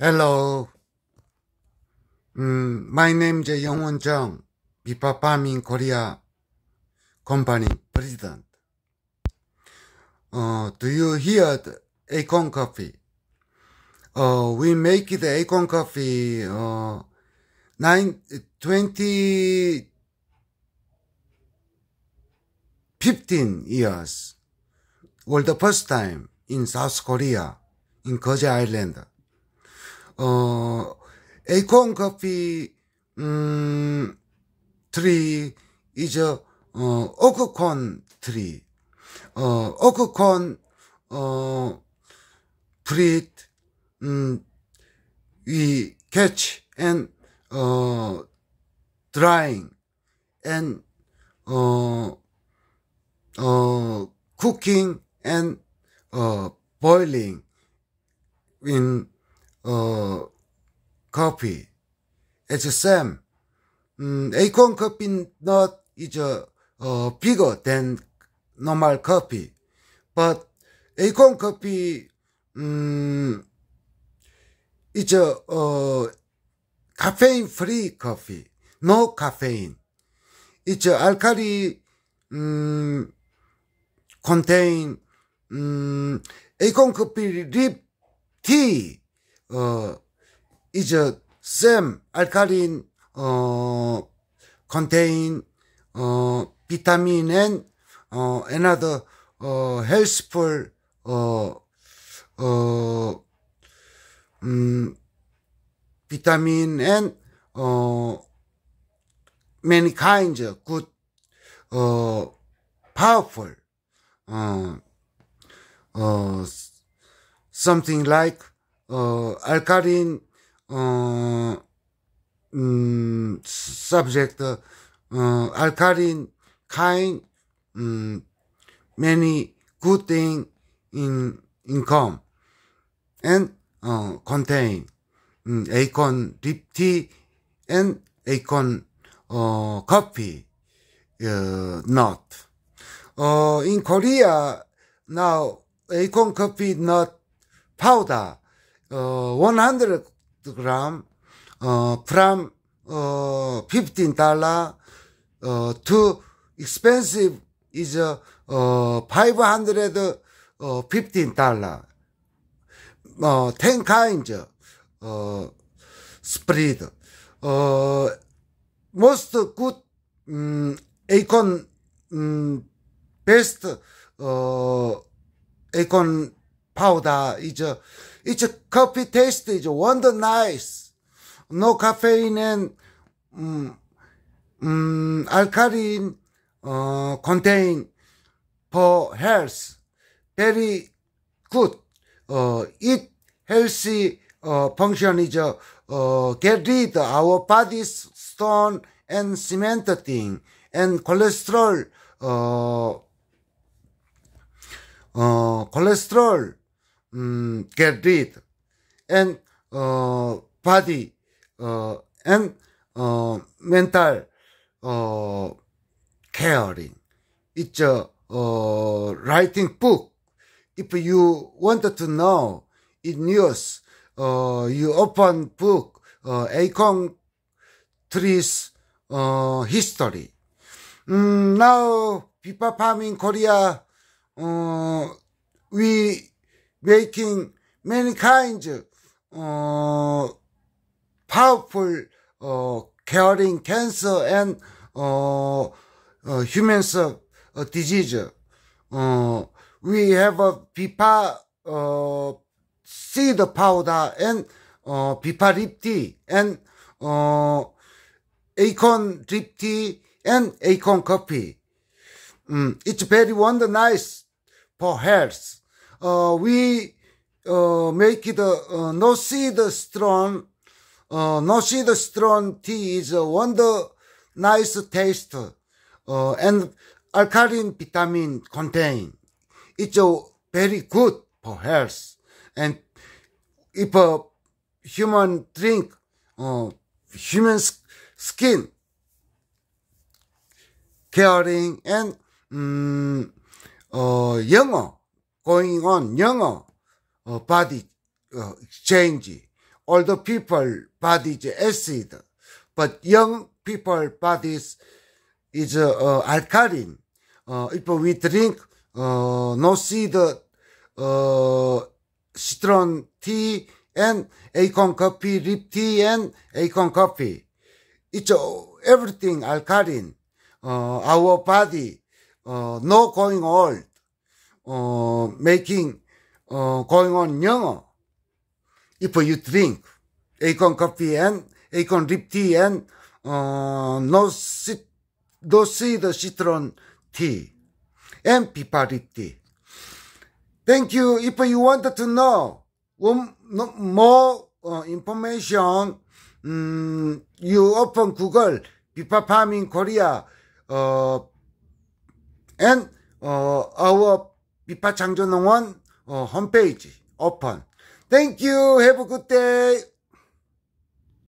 Hello. Um, my name is Young Won Jung, Bipa Farming Korea Company President. Uh, do you hear the acorn coffee? Uh, we make the acorn coffee uh, 15 years, Well, the first time in South Korea, in Korea Island. 어, 에이콘 커피, 음, 트리, 이저, 어, 오크콘 트리, 어, 오크콘, 어, 브릿, 음, 위, 캐치, 앤, 어, 드라잉, 앤, 어, 어, 쿠킹, 앤, 어, 보 o 링 l 어, 커피, it's Sam, 음, acorn coffee not is a, uh, bigger than normal coffee, but acorn coffee, 음, is a, uh, caffeine free coffee, no caffeine. It's a alkali, um, contain, um, acorn coffee leaf tea. 어, 이제 쌤, 알칼린, 어, contain, 어, vitamin and, 어, another, 어, healthful, 어, 어, 음, vitamin and, 어, many kinds, of good, 어, powerful, 어, 어, something like, 어, 알카린, 어, 음, subject, 어, alkaline kind, um, many good thing in income and uh, contain um, acorn deep tea and acorn uh, coffee uh, n o t Uh, in Korea now acorn coffee n o t powder uh, 100 gram uh, from uh, 15 dollar uh, to expensive is uh, uh, 515 dollar. Uh, 10 kinds uh, spread. u most good u acorn u best u acorn powder. It's a, it's a coffee taste is wonder nice. No caffeine and um, um, alkaline uh, contain for health. Very good. Uh, eat healthy uh, function is uh, get rid our body's stone and cement thing and cholesterol uh, uh, cholesterol um, mm, get rid and uh, body uh, and uh, mental uh, caring. It's a uh, writing book. If you wanted to know in news, uh, you open book uh, Acorn Trees uh, History. Mm, now, people from in Korea, uh, we making many kinds uh, powerful uh, curing cancer and uh, uh, human cell uh, disease. Uh, we have a pipa uh, seed powder and uh, pipa leaf tea and uh, acorn leaf tea and acorn coffee. Mm, it's very wonder nice for health. Uh, we uh, make the uh, no seed strong, no seed strong tea is a wonder nice taste and alkaline vitamin contain. It's a very good for health. And if a human drink, uh, human skin, caring and um, uh, younger going on, 영어, uh, body exchange. Uh, exchange, the people bodies acid, but young people bodies is uh, uh, alkaline. Uh, if we drink uh, no seed, uh, strong tea and acorn coffee, rip tea and acorn coffee, it's uh, everything alkaline. Uh, our body, uh, no going old uh, making uh, going on Nyongo. If you drink acorn coffee and acorn drip tea and uh, no sit, no the citron tea and pipa tea. Thank you. If you wanted to know more uh, information, um, you open Google pipa farming Korea uh, and uh, our 미파창조농원 홈페이지 오픈. Thank you. Have a good day.